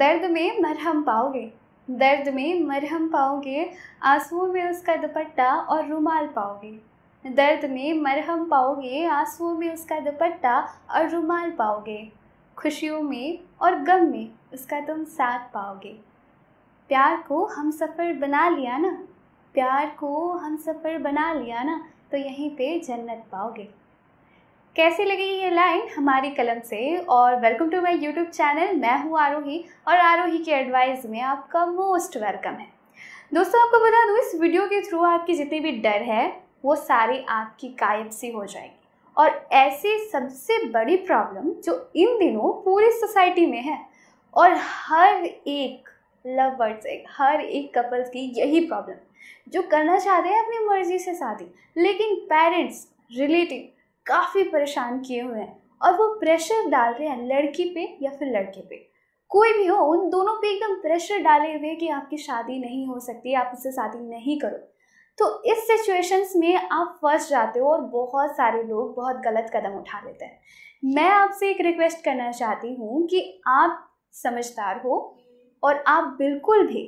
दर्द में मरहम पाओगे दर्द में मरहम पाओगे आंसुओं में उसका दुपट्टा और रुमाल पाओगे दर्द में मरहम पाओगे आंसुओं में उसका दुपट्टा और रुमाल पाओगे खुशियों में और गम में उसका तुम साथ पाओगे प्यार को हम सफ़र बना लिया ना प्यार को हम सफ़र बना लिया ना तो यहीं पे जन्नत पाओगे कैसी लगी ये लाइन हमारी कलम से और welcome to my YouTube channel मैं हूँ आरोही और आरोही के एडवाइस में आपका मोस्ट वेलकम है दोस्तों आपको बता दूँ इस वीडियो के थ्रू आपकी जितनी भी डर है वो सारी आपकी कायब सी हो जाएगी और ऐसी सबसे बड़ी प्रॉब्लम जो इन दिनों पूरी सोसाइटी में है और हर एक लव बर्ड्स एक हर एक कपल्स की यही प्रॉब्लम जो करना चाहते हैं अपनी मर्जी से शादी लेकिन पेरेंट्स रिलेटिव काफ़ी परेशान किए हुए हैं और वो प्रेशर डाल रहे हैं लड़की पे या फिर लड़के पे कोई भी हो उन दोनों पे एकदम प्रेशर डाले हुए कि आपकी शादी नहीं हो सकती आप उससे शादी नहीं करो तो इस सिचुएशंस में आप फंस जाते हो और बहुत सारे लोग बहुत गलत कदम उठा लेते हैं मैं आपसे एक रिक्वेस्ट करना चाहती हूँ कि आप समझदार हो और आप बिल्कुल भी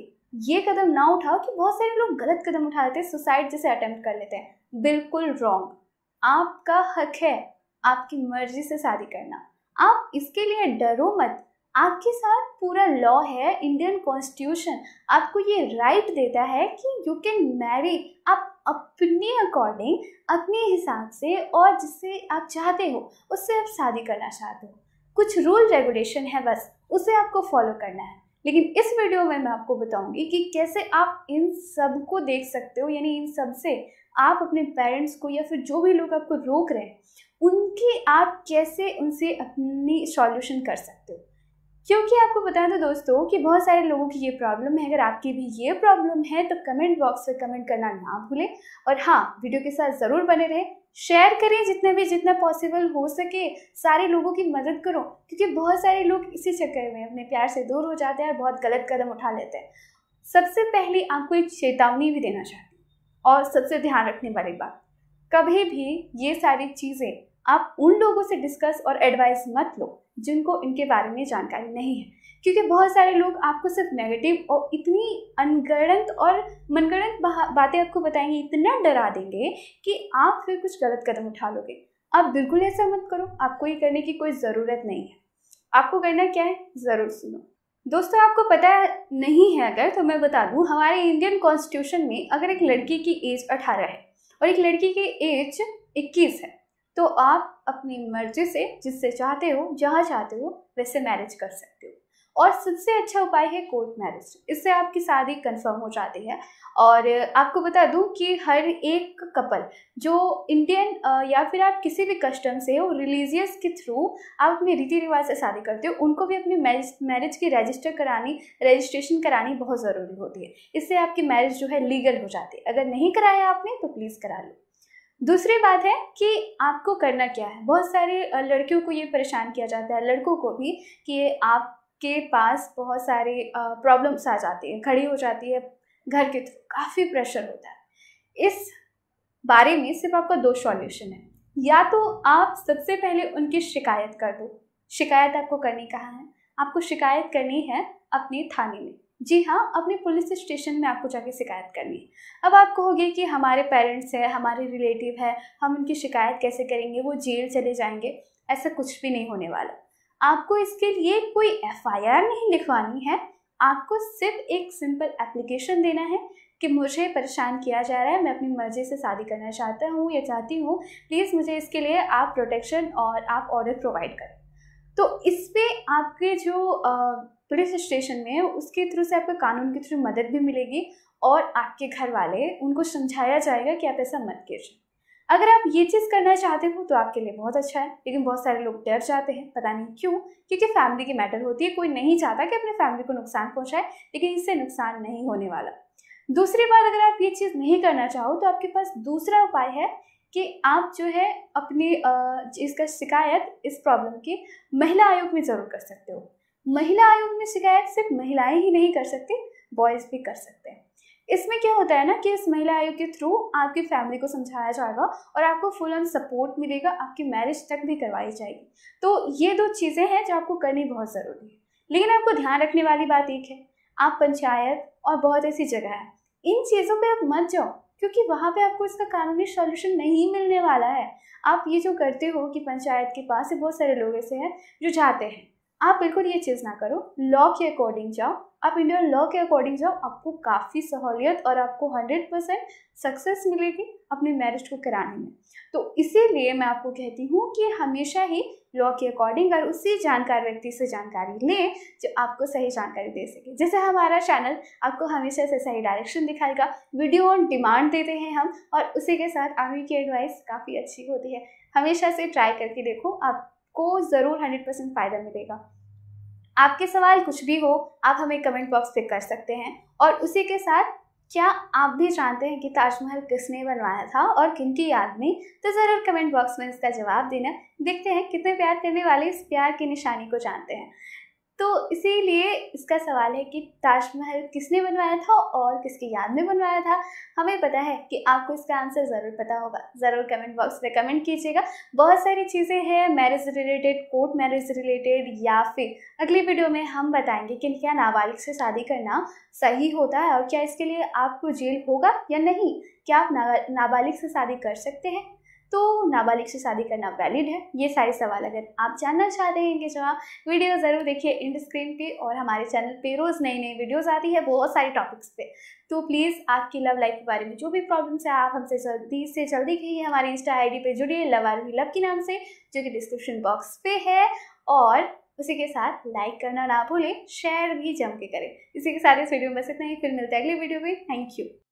ये कदम ना उठाओ कि बहुत सारे लोग गलत कदम उठा लेते हैं सुसाइड जैसे अटैम्प्ट कर लेते हैं बिल्कुल रॉन्ग आपका हक है आपकी मर्जी से शादी करना आप इसके लिए डरो मत आपके साथ पूरा लॉ है इंडियन कॉन्स्टिट्यूशन आपको ये राइट देता है कि यू कैन मैरी आप अपने अकॉर्डिंग अपने हिसाब से और जिससे आप चाहते हो उससे आप शादी करना चाहते हो कुछ रूल रेगुलेशन है बस उसे आपको फॉलो करना है लेकिन इस वीडियो में मैं आपको बताऊंगी कि कैसे आप इन सब को देख सकते हो यानी इन सब से आप अपने पेरेंट्स को या फिर जो भी लोग आपको रोक रहे हैं उनके आप कैसे उनसे अपनी सॉल्यूशन कर सकते हो क्योंकि आपको बताया था तो दोस्तों कि बहुत सारे लोगों की ये प्रॉब्लम है अगर आपकी भी ये प्रॉब्लम है तो कमेंट बॉक्स में कमेंट करना ना भूलें और हाँ वीडियो के साथ ज़रूर बने रहें शेयर करें जितना भी जितना पॉसिबल हो सके सारे लोगों की मदद करो क्योंकि बहुत सारे लोग इसी चक्कर में अपने प्यार से दूर हो जाते हैं और बहुत गलत कदम उठा लेते हैं सबसे पहले आपको एक चेतावनी भी देना चाहती और सबसे ध्यान रखने वाली बात कभी भी ये सारी चीज़ें आप उन लोगों से डिस्कस और एडवाइस मत लो जिनको इनके बारे में जानकारी नहीं है क्योंकि बहुत सारे लोग आपको सिर्फ नेगेटिव और इतनी अनगणत और मनगणत बातें आपको बताएंगे इतना डरा देंगे कि आप फिर कुछ गलत कदम उठा लोगे आप बिल्कुल ऐसा मत करो आपको ये करने की कोई ज़रूरत नहीं है आपको करना क्या है ज़रूर सुनो दोस्तों आपको पता नहीं है अगर तो मैं बता दूं हमारे इंडियन कॉन्स्टिट्यूशन में अगर एक लड़की की एज 18 है और एक लड़की की एज 21 है तो आप अपनी मर्जी से जिससे चाहते हो जहाँ चाहते हो वैसे मैरिज कर सकते हो और सबसे अच्छा उपाय है कोर्ट मैरिज इससे आपकी शादी कंफर्म हो जाती है और आपको बता दूं कि हर एक कपल जो इंडियन या फिर आप किसी भी कस्टम से हो रिलीजियस के थ्रू आप अपने रीति रिवाज से शादी करते हो उनको भी अपने मैरिज मैरिज की रजिस्टर करानी रजिस्ट्रेशन करानी बहुत ज़रूरी होती है इससे आपकी मैरिज जो है लीगल हो जाती है अगर नहीं कराया आपने तो प्लीज़ करा लो दूसरी बात है कि आपको करना क्या है बहुत सारे लड़कियों को ये परेशान किया जाता है लड़कों को भी कि आप के पास बहुत सारी प्रॉब्लम्स आ जाती है खड़ी हो जाती है घर के थ्रू काफ़ी प्रेशर होता है इस बारे में सिर्फ आपका दो सॉल्यूशन है या तो आप सबसे पहले उनकी शिकायत कर दो शिकायत आपको करनी कहाँ है आपको शिकायत करनी है अपने थाने में जी हाँ अपने पुलिस स्टेशन में आपको जाके शिकायत करनी है अब आप कहोगे कि हमारे पेरेंट्स हैं हमारे रिलेटिव है हम उनकी शिकायत कैसे करेंगे वो जेल चले जाएंगे ऐसा कुछ भी नहीं होने वाला आपको इसके लिए कोई एफआईआर नहीं लिखवानी है आपको सिर्फ एक सिंपल एप्लीकेशन देना है कि मुझे परेशान किया जा रहा है मैं अपनी मर्ज़ी से शादी करना चाहता हूँ या चाहती हूँ प्लीज़ मुझे इसके लिए आप प्रोटेक्शन और आप ऑर्डर प्रोवाइड करें तो इस पर आपके जो पुलिस स्टेशन में उसके थ्रू से आपको कानून के थ्रू मदद भी मिलेगी और आपके घर वाले उनको समझाया जाएगा कि आप ऐसा मत कीजिए अगर आप ये चीज़ करना चाहते हो तो आपके लिए बहुत अच्छा है लेकिन बहुत सारे लोग डर जाते हैं पता नहीं क्यों क्योंकि फैमिली की मैटर होती है कोई नहीं चाहता कि अपने फैमिली को नुकसान पहुंचाए लेकिन इससे नुकसान नहीं होने वाला दूसरी बात अगर आप ये चीज़ नहीं करना चाहो तो आपके पास दूसरा उपाय है कि आप जो है अपनी इसका शिकायत इस प्रॉब्लम की महिला आयोग में ज़रूर कर सकते हो महिला आयोग में शिकायत सिर्फ महिलाएं ही नहीं कर सकती बॉयज़ भी कर सकते हैं इसमें क्या होता है ना कि इस महिला आयोग के थ्रू आपकी फैमिली को समझाया जाएगा और आपको फुल ऑन सपोर्ट मिलेगा आपकी मैरिज तक भी करवाई जाएगी तो ये दो चीज़ें हैं जो आपको करनी बहुत ज़रूरी है लेकिन आपको ध्यान रखने वाली बात एक है आप पंचायत और बहुत ऐसी जगह है इन चीज़ों पर आप मत जाओ क्योंकि वहाँ पे आपको इसका कानूनी सॉल्यूशन नहीं मिलने वाला है आप ये जो करते हो कि पंचायत के पास बहुत सारे लोग ऐसे हैं जो जाते हैं आप बिल्कुल ये चीज़ ना करो लॉ के अकॉर्डिंग जाओ आप इंडियन लॉ के अकॉर्डिंग जाओ आपको काफ़ी सहूलियत और आपको हंड्रेड परसेंट सक्सेस मिलेगी अपने मैरिज को कराने में तो इसीलिए मैं आपको कहती हूँ कि हमेशा ही लॉ के अकॉर्डिंग और उसी जानकार व्यक्ति से जानकारी लें जो आपको सही जानकारी दे सके जैसे हमारा चैनल आपको हमेशा से सही डायरेक्शन दिखाएगा वीडियो ऑन डिमांड देते हैं हम और उसी के साथ आर्मी की एडवाइस काफ़ी अच्छी होती है हमेशा से ट्राई करके देखो आपको ज़रूर हंड्रेड परसेंट फ़ायदा मिलेगा आपके सवाल कुछ भी हो आप हमें कमेंट बॉक्स पे कर सकते हैं और उसी के साथ क्या आप भी जानते हैं कि ताजमहल किसने बनवाया था और किन की याद में तो ज़रूर कमेंट बॉक्स में इसका जवाब देना देखते हैं कितने प्यार करने वाले इस प्यार की निशानी को जानते हैं तो इसीलिए इसका सवाल है कि ताजमहल किसने बनवाया था और किसकी याद में बनवाया था हमें पता है कि आपको इसका आंसर ज़रूर पता होगा ज़रूर कमेंट बॉक्स में कमेंट कीजिएगा बहुत सारी चीज़ें हैं marriage related court marriage related या फिर अगली वीडियो में हम बताएंगे कि क्या नाबालिग से शादी करना सही होता है और क्या इसके लिए आपको जेल होगा या नहीं क्या आप नाबालिग से शादी कर सकते हैं तो नाबालिग से शादी करना वैलिड है ये सारे सवाल अगर आप जानना चाहते हैं इनके जवाब वीडियो ज़रूर देखिए इंड स्क्रीन पे और हमारे चैनल पे रोज़ नई नई वीडियोज़ आती है बहुत सारे टॉपिक्स पे तो प्लीज़ आपकी लव लाइफ के बारे में जो भी प्रॉब्लम्स है आप हमसे जल्दी से जल्दी कहिए हमारे इंस्टा डी पे जुड़िए लव आर लव के नाम से जो कि डिस्क्रिप्शन बॉक्स पे है और उसी के साथ लाइक करना ना भूलें शेयर भी जम के करें इसी के साथ इस वीडियो में बस इतना ही फिर मिलते हैं अगले वीडियो में थैंक यू